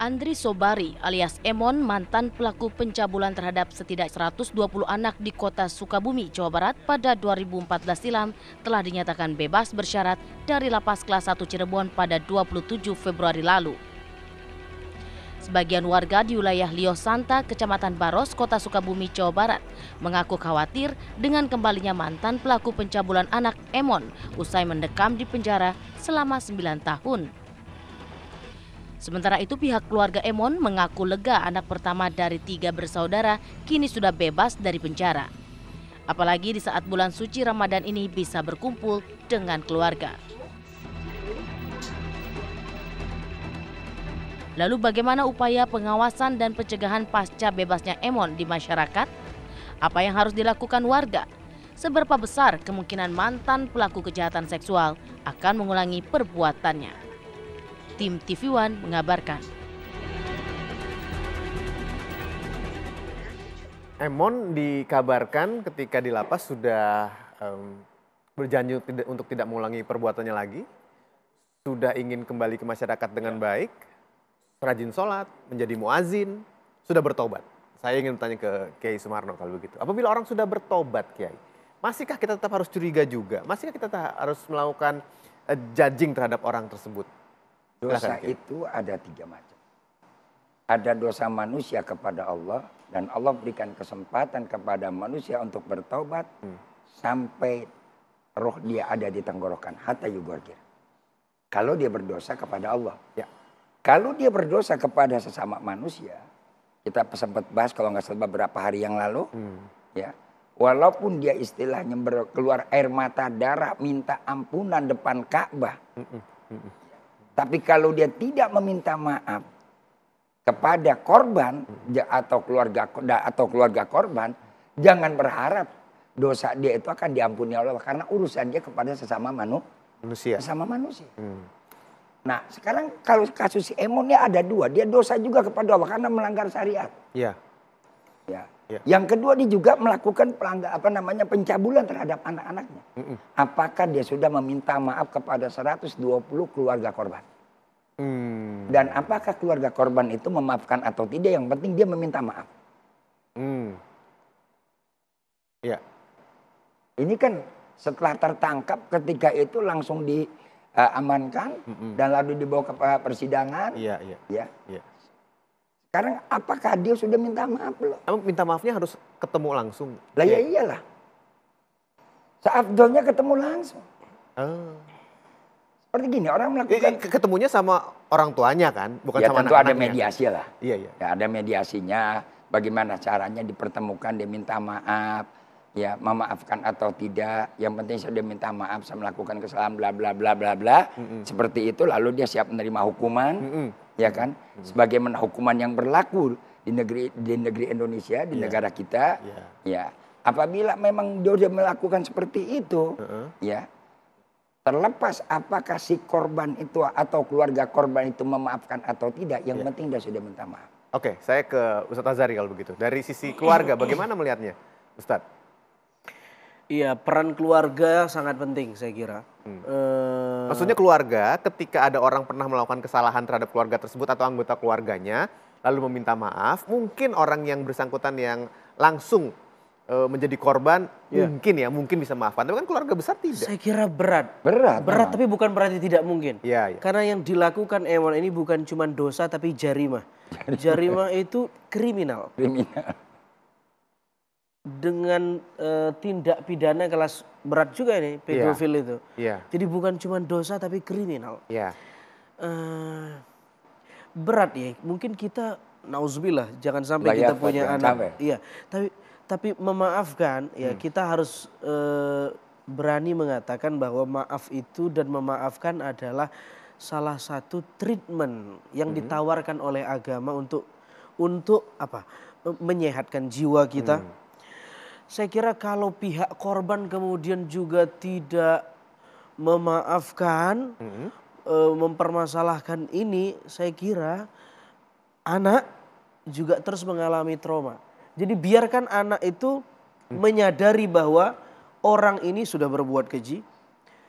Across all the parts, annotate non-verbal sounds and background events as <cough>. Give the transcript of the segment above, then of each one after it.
Andri Sobari alias Emon mantan pelaku pencabulan terhadap setidak 120 anak di kota Sukabumi, Jawa Barat pada 2014 silam telah dinyatakan bebas bersyarat dari lapas kelas 1 Cirebon pada 27 Februari lalu. Sebagian warga di wilayah Lio Santa, Kecamatan Baros, Kota Sukabumi, Jawa Barat mengaku khawatir dengan kembalinya mantan pelaku pencabulan anak Emon usai mendekam di penjara selama 9 tahun. Sementara itu pihak keluarga Emon mengaku lega anak pertama dari tiga bersaudara kini sudah bebas dari penjara. Apalagi di saat bulan suci Ramadan ini bisa berkumpul dengan keluarga. Lalu bagaimana upaya pengawasan dan pencegahan pasca bebasnya Emon di masyarakat? Apa yang harus dilakukan warga? Seberapa besar kemungkinan mantan pelaku kejahatan seksual akan mengulangi perbuatannya? tim TV One mengabarkan. Emon dikabarkan ketika di lapas sudah um, berjanji tida, untuk tidak mengulangi perbuatannya lagi, sudah ingin kembali ke masyarakat dengan ya. baik, rajin sholat, menjadi muazin, sudah bertobat. Saya ingin bertanya ke Kiai Sumarno kalau begitu. Apabila orang sudah bertobat, Kiai, masihkah kita tetap harus curiga juga? Masihkah kita harus melakukan uh, judging terhadap orang tersebut? Dosa Silahkan, itu ada tiga macam. Ada dosa manusia kepada Allah dan Allah berikan kesempatan kepada manusia untuk bertaubat hmm. sampai roh dia ada di tenggorokan hatta yugorgir. Kalau dia berdosa kepada Allah, ya. Kalau dia berdosa kepada sesama manusia, kita sempat bahas kalau nggak salah beberapa hari yang lalu, hmm. ya. Walaupun dia istilahnya keluar air mata darah minta ampunan depan Ka'bah. Hmm. Hmm. hmm, hmm. Tapi kalau dia tidak meminta maaf kepada korban atau keluarga atau keluarga korban, jangan berharap dosa dia itu akan diampuni Allah karena urusan dia kepada sesama manu, manusia. Sesama manusia. Hmm. Nah, sekarang kalau kasus si Emonnya ada dua, dia dosa juga kepada Allah karena melanggar syariat. Iya. Ya. ya. Yang kedua dia juga melakukan pelanggar apa namanya pencabulan terhadap anak-anaknya. Apakah dia sudah meminta maaf kepada 120 keluarga korban? Hmm. Dan apakah keluarga korban itu memaafkan atau tidak? Yang penting dia meminta maaf. Hmm. Ya. Ini kan setelah tertangkap ketika itu langsung diamankan eh, uh, hmm. dan lalu dibawa ke eh, persidangan. Iya, iya. Ya. ya. Sekarang apakah dia sudah minta maaf belum? Emang minta maafnya harus ketemu langsung? Lah ya, ya iyalah. Saat ketemu langsung. Oh. Berarti gini, orang iya, melakukan ya, ketemunya sama orang tuanya kan, bukan ya, sama tentu anak ada mediasi lah. Iya, iya. Ya, ada mediasinya bagaimana caranya dipertemukan, dia minta maaf, ya memaafkan atau tidak yang penting saya sudah minta maaf saya melakukan kesalahan bla bla bla bla bla mm -hmm. seperti itu lalu dia siap menerima hukuman mm -hmm. ya kan mm -hmm. sebagaimana hukuman yang berlaku di negeri di negeri Indonesia di yeah. negara kita yeah. ya apabila memang dia melakukan seperti itu uh -huh. ya Terlepas apakah si korban itu atau keluarga korban itu memaafkan atau tidak, yang yeah. penting dia sudah minta maaf. Oke, saya ke Ustadz Azari kalau begitu. Dari sisi keluarga, bagaimana melihatnya, Ustadz? Iya, peran keluarga sangat penting saya kira. Hmm. Uh, Maksudnya keluarga ketika ada orang pernah melakukan kesalahan terhadap keluarga tersebut atau anggota keluarganya, lalu meminta maaf, mungkin orang yang bersangkutan yang langsung Eh, menjadi korban yeah. mungkin ya mungkin bisa maafkan tapi kan keluarga besar tidak saya kira berat berat berat nah. tapi bukan berarti tidak mungkin yeah, yeah. karena yang dilakukan Ewan ini bukan cuma dosa tapi jarimah jarimah itu kriminal kriminal dengan uh, tindak pidana kelas berat juga ini iya. pedofil yeah. itu yeah. jadi bukan cuma dosa tapi kriminal yeah. Iya. uh, berat ya mungkin kita nauzubillah jangan sampai Layak, kita punya anak iya tapi tapi memaafkan ya hmm. kita harus e, berani mengatakan bahwa maaf itu dan memaafkan adalah salah satu treatment yang hmm. ditawarkan oleh agama untuk untuk apa menyehatkan jiwa kita. Hmm. Saya kira kalau pihak korban kemudian juga tidak memaafkan, hmm. e, mempermasalahkan ini, saya kira anak juga terus mengalami trauma jadi biarkan anak itu menyadari bahwa orang ini sudah berbuat keji,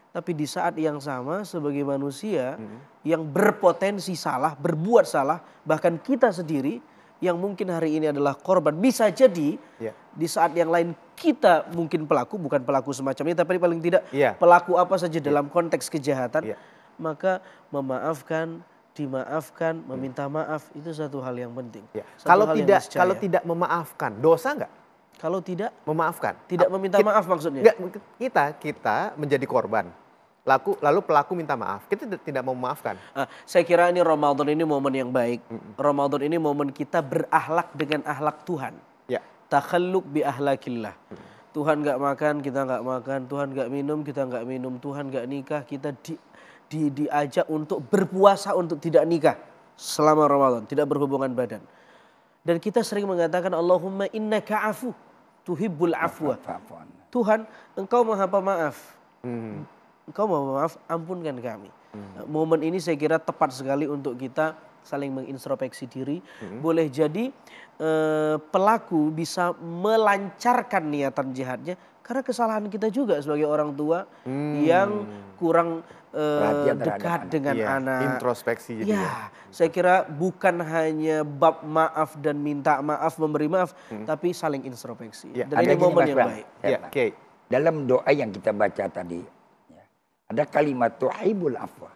tapi di saat yang sama sebagai manusia hmm. yang berpotensi salah, berbuat salah, bahkan kita sendiri yang mungkin hari ini adalah korban bisa jadi yeah. di saat yang lain kita mungkin pelaku bukan pelaku semacam ini tapi paling tidak yeah. pelaku apa saja yeah. dalam konteks kejahatan yeah. maka memaafkan dimaafkan, hmm. meminta maaf itu satu hal yang penting. Ya. kalau tidak kalau tidak memaafkan, dosa nggak? Kalau tidak memaafkan, tidak meminta kita, maaf maksudnya. Enggak, kita kita menjadi korban. Laku, lalu pelaku minta maaf. Kita tidak mau memaafkan. Ah, saya kira ini Ramadan ini momen yang baik. Mm -mm. Ramadan ini momen kita berahlak dengan ahlak Tuhan. Ya. Takhalluk bi ahlakillah. Mm Tuhan nggak makan, kita nggak makan. Tuhan nggak minum, kita nggak minum. Tuhan nggak nikah, kita di di, diajak untuk berpuasa untuk tidak nikah selama Ramadan, tidak berhubungan badan. Dan kita sering mengatakan Allahumma innaka afu tuhibbul afwa. Tuhan, engkau maha pemaaf. Hmm. Engkau maha pemaaf, ampunkan kami. Hmm. Momen ini saya kira tepat sekali untuk kita saling mengintrospeksi diri. Hmm. Boleh jadi eh, pelaku bisa melancarkan niatan jahatnya karena kesalahan kita juga sebagai orang tua hmm. yang kurang eh, dekat dengan anak. Iya, anak. introspeksi jadi ya, ya. Saya kira bukan hanya bab maaf dan minta maaf memberi maaf, hmm. tapi saling introspeksi. Ya, dan ini momen yang baik. Ya, ya Oke. Okay. Dalam doa yang kita baca tadi, ya, ada kalimat tu'aibul afwa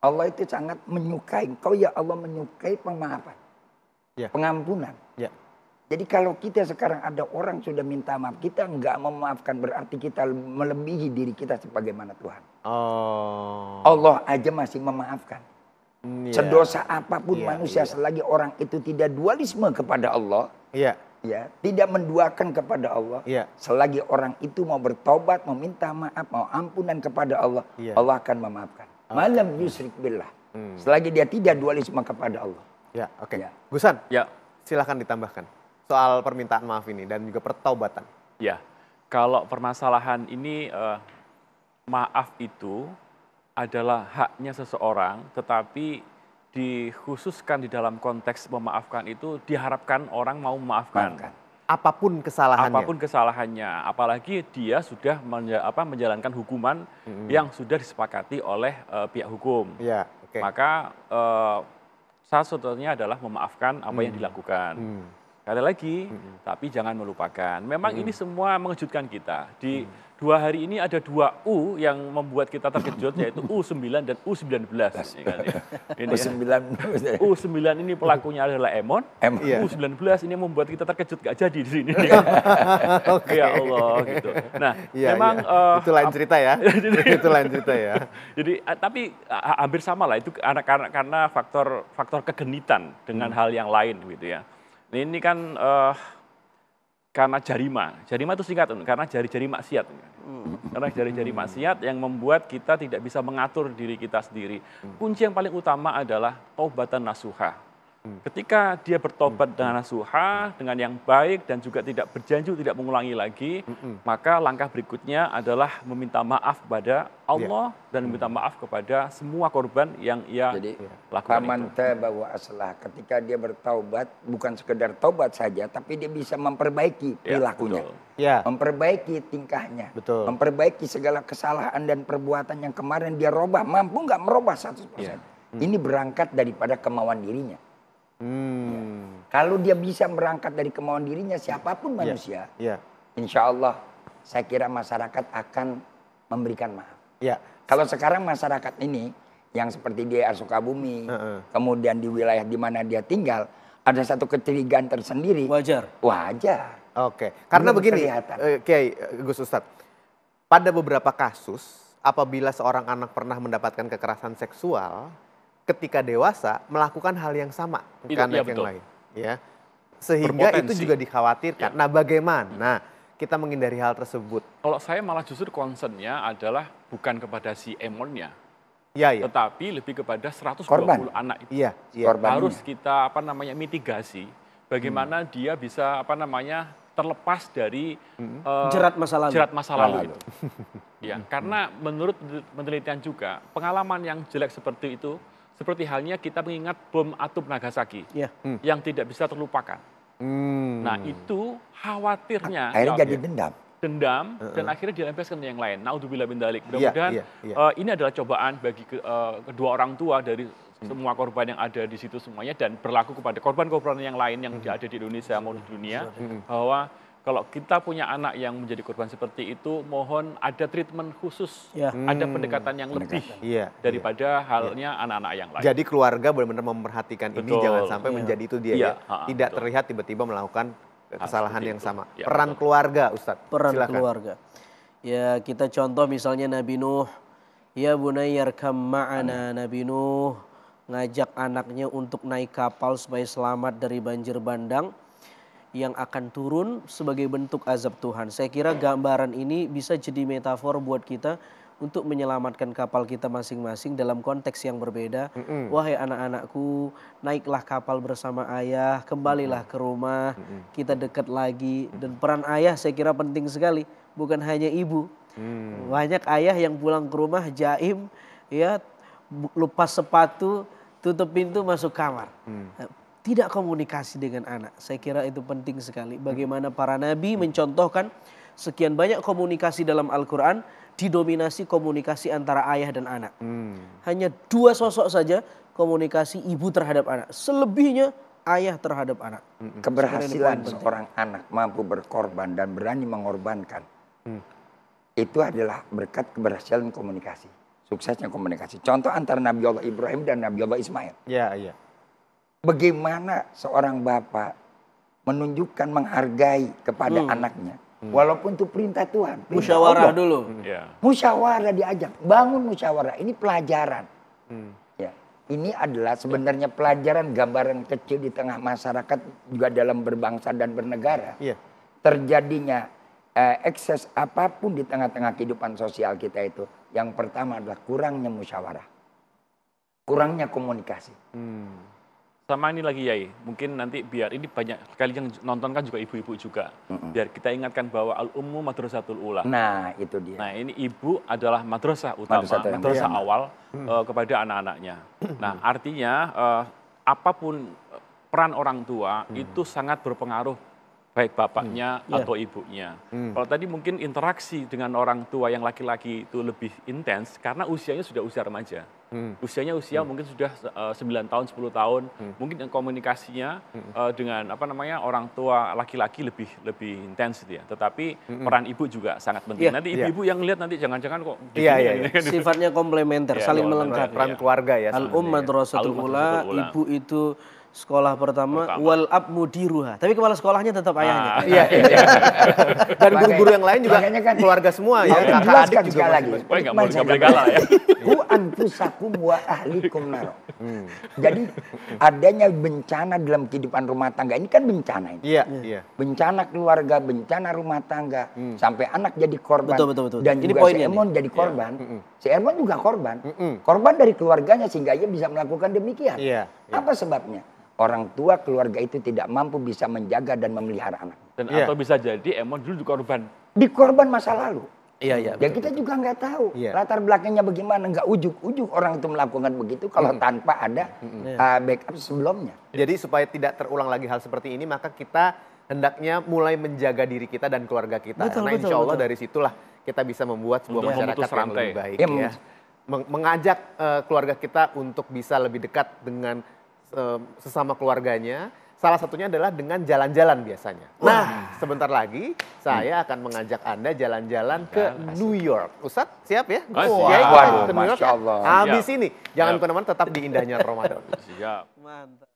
Allah itu sangat menyukai. kau ya Allah menyukai pemaafan. Ya. Pengampunan. Ya. Jadi kalau kita sekarang ada orang sudah minta maaf, kita nggak memaafkan berarti kita melebihi diri kita sebagaimana Tuhan. Oh. Allah aja masih memaafkan. Hmm, ya. Sedosa apapun ya, manusia ya. selagi orang itu tidak dualisme kepada Allah, ya, ya tidak menduakan kepada Allah, Ya. selagi orang itu mau bertobat, meminta maaf, mau ampunan kepada Allah, ya. Allah akan memaafkan. Malam yusrik billah. Hmm. Selagi dia tidak dualisme kepada Allah. Ya, oke. Okay. Ya. Gusan, ya. silahkan ditambahkan soal permintaan maaf ini dan juga pertaubatan. Ya, kalau permasalahan ini eh, maaf itu adalah haknya seseorang, tetapi dikhususkan di dalam konteks memaafkan itu diharapkan orang mau memaafkan. Maafkan apapun kesalahannya. Apapun kesalahannya, apalagi dia sudah menja apa, menjalankan hukuman hmm. yang sudah disepakati oleh uh, pihak hukum. Ya, okay. Maka uh, salah satunya adalah memaafkan apa hmm. yang dilakukan. Hmm ada lagi, hmm. tapi jangan melupakan. Memang hmm. ini semua mengejutkan kita. Di hmm. dua hari ini ada dua U yang membuat kita terkejut, yaitu U9 dan U19. Ya kan, <laughs> ya. Ini, U9. U9 ini pelakunya adalah Emon, M iya. sembilan U19 ini membuat kita terkejut, gak jadi di sini. <laughs> Ya, okay. ya Allah, gitu. Nah, ya, memang... Ya. Uh, itu lain cerita ya. <laughs> itu lain cerita ya. jadi, eh, tapi eh, hampir sama lah, itu karena, karena, karena faktor, faktor kegenitan dengan hmm. hal yang lain gitu ya. Nah, ini kan uh, karena jarima. Jarima itu singkat, karena jari-jari maksiat. Hmm. Karena jari-jari maksiat yang membuat kita tidak bisa mengatur diri kita sendiri. Kunci yang paling utama adalah taubatan nasuha Hmm. Ketika dia bertobat hmm. dengan hmm. nasuha, dengan yang baik dan juga tidak berjanji tidak mengulangi lagi, maka langkah berikutnya adalah meminta maaf kepada ya. Allah ya. dan meminta maaf kepada semua korban yang ia Jadi, ya. lakukan. Jadi, bahwa aslah ketika dia bertobat bukan sekedar tobat saja, tapi dia bisa memperbaiki ya, perilakunya, ya, ya. memperbaiki tingkahnya, betul. memperbaiki segala kesalahan dan perbuatan yang kemarin dia robah, mampu nggak merubah satu Ya. Hmm. Ini berangkat daripada kemauan dirinya. Hmm. Ya. Kalau dia bisa berangkat dari kemauan dirinya siapapun iya. manusia, ya. insya Allah saya kira masyarakat akan memberikan maaf. Ya. Kalau sekarang masyarakat ini yang seperti di Air Sukabumi, uh -uh. kemudian di wilayah di mana dia tinggal, ada satu kecurigaan tersendiri. Wajar. Wajar. Oke. Okay. Karena Belum begini, oke eh, eh, Gus Ustad pada beberapa kasus apabila seorang anak pernah mendapatkan kekerasan seksual, ketika dewasa melakukan hal yang sama ke anak ya, yang betul. lain ya sehingga Berpotensi. itu juga dikhawatirkan. Ya. Nah, bagaimana iya. kita menghindari hal tersebut? Kalau saya malah justru concernnya adalah bukan kepada si Emonnya, ya, ya. tetapi lebih kepada 120 Korban. anak itu. Ya, ya. Korban. Harus kita apa namanya mitigasi, bagaimana hmm. dia bisa apa namanya terlepas dari hmm. uh, jerat masa lalu. Jerat masa lalu, lalu. itu. ya, <laughs> karena menurut penelitian juga pengalaman yang jelek seperti itu seperti halnya kita mengingat bom atom Nagasaki ya. hmm. yang tidak bisa terlupakan. Hmm. Nah itu khawatirnya. Ah, akhirnya ya, jadi ya. dendam. Dendam uh -uh. dan akhirnya dilempaskan ke yang lain. Naudzubillah bila dalik. Iya, Mudah-mudahan ya, uh, ini adalah cobaan bagi ke, uh, kedua orang tua dari hmm. semua korban yang ada di situ semuanya dan berlaku kepada korban-korban yang lain yang hmm. ada di Indonesia maupun di dunia hmm. bahwa kalau kita punya anak yang menjadi korban seperti itu, mohon ada treatment khusus, ya. ada hmm, pendekatan yang pendekatan. lebih ya, daripada ya. halnya anak-anak ya. yang lain. Jadi keluarga benar-benar memperhatikan betul. ini, jangan sampai ya. menjadi itu dia iya. ya, ya. Ha, tidak betul. terlihat tiba-tiba melakukan kesalahan ha, yang itu. sama. Ya, Peran betul. keluarga, Ustadz. Peran Silakan. keluarga. Ya kita contoh misalnya Nabi Nuh, ya bunayyarkam ma'ana Nabi Nuh ngajak anaknya untuk naik kapal supaya selamat dari banjir bandang yang akan turun sebagai bentuk azab Tuhan. Saya kira gambaran ini bisa jadi metafor buat kita untuk menyelamatkan kapal kita masing-masing dalam konteks yang berbeda. Mm -hmm. Wahai anak-anakku, naiklah kapal bersama ayah, kembalilah ke rumah, mm -hmm. kita dekat lagi. Dan peran ayah saya kira penting sekali, bukan hanya ibu. Mm. Banyak ayah yang pulang ke rumah jaim, ya lupa sepatu, tutup pintu masuk kamar. Mm tidak komunikasi dengan anak. Saya kira itu penting sekali. Bagaimana para nabi mencontohkan sekian banyak komunikasi dalam Al-Quran didominasi komunikasi antara ayah dan anak. Hmm. Hanya dua sosok saja komunikasi ibu terhadap anak. Selebihnya ayah terhadap anak. Hmm. Keberhasilan seorang anak mampu berkorban dan berani mengorbankan hmm. itu adalah berkat keberhasilan komunikasi, suksesnya komunikasi. Contoh antara Nabi Allah Ibrahim dan Nabi Allah Ismail. Ya, iya. Bagaimana seorang bapak menunjukkan menghargai kepada hmm. anaknya. Hmm. Walaupun itu perintah Tuhan. Perintah musyawarah Allah. dulu. Yeah. Musyawarah diajak. Bangun musyawarah. Ini pelajaran. Hmm. Ya. Ini adalah sebenarnya pelajaran gambaran kecil di tengah masyarakat juga dalam berbangsa dan bernegara. Yeah. Terjadinya eh, ekses apapun di tengah-tengah kehidupan sosial kita itu. Yang pertama adalah kurangnya musyawarah. Kurangnya komunikasi. Hmm sama ini lagi Yai, mungkin nanti biar ini banyak sekali yang nonton kan juga ibu-ibu juga. Mm-mm. Biar kita ingatkan bahwa al-ummu madrasatul ula. Nah, itu dia. Nah, ini ibu adalah madrasah utama, madrasah, madrasah iya. awal mm. uh, kepada anak-anaknya. nah, artinya uh, apapun eh, peran orang tua mm. itu sangat berpengaruh baik bapaknya hmm. atau yeah. ibunya. Hmm. Kalau tadi mungkin interaksi dengan orang tua yang laki-laki itu lebih intens karena usianya sudah usia remaja hmm. usianya usia hmm. mungkin sudah uh, eh, 9 tahun 10 tahun hmm. mungkin komunikasinya hmm. uh, dengan apa namanya orang tua laki-laki lebih lebih intens gitu ya tetapi hmm. peran ibu juga sangat penting yeah. nanti iya. ibu-ibu yeah. yang lihat nanti jangan-jangan kok yeah, yeah, yeah. Kan. <laughs> sifatnya komplementer yeah, saling melengkapi peran yeah. keluarga ya al ummat rasatul ula ibu itu sekolah pertama, pertama. wal ab mudiruha. Tapi kepala sekolahnya tetap ayahnya. Ah, ayahnya. iya, iya. <laughs> Dan guru-guru yang lain juga kan, keluarga semua ya. Kakak jelas adik kan juga sekali lagi. Pokoknya enggak boleh boleh kalah ya. Hu anfusakum wa ahlikum nar. Hmm. Jadi adanya bencana dalam kehidupan rumah tangga ini kan bencana ini. Iya, hmm. iya. Bencana keluarga, bencana rumah tangga, hmm. sampai anak jadi korban. Betul, betul, betul. Dan ini juga si Ermon jadi iya. korban. Yeah. Mm -mm. Si Ermon juga korban. Mm -mm. Korban dari keluarganya sehingga ia bisa melakukan demikian. Iya. iya. Apa sebabnya? orang tua keluarga itu tidak mampu bisa menjaga dan memelihara anak. Dan yeah. atau bisa jadi Emon dulu dikorban. Dikorban masa lalu. Iya iya. Ya kita juga nggak tahu ya. latar belakangnya bagaimana, nggak ujuk-ujuk orang itu melakukan begitu kalau hmm. tanpa ada hmm. uh, backup sebelumnya. Jadi supaya tidak terulang lagi hal seperti ini, maka kita hendaknya mulai menjaga diri kita dan keluarga kita. Betul, Karena betul, insya Allah betul. dari situlah kita bisa membuat sebuah untuk masyarakat yang rantai. lebih baik. Iya, ya, ya. Mengajak uh, keluarga kita untuk bisa lebih dekat dengan sesama keluarganya. Salah satunya adalah dengan jalan-jalan biasanya. Nah, sebentar lagi saya akan mengajak Anda jalan-jalan ke New York. Ustadz, siap ya? Oh, iya, siap. Ya, Waduh, Masya Allah. Habis ini, jangan kemana-mana tetap di indahnya Ramadan. Siap. Mantap.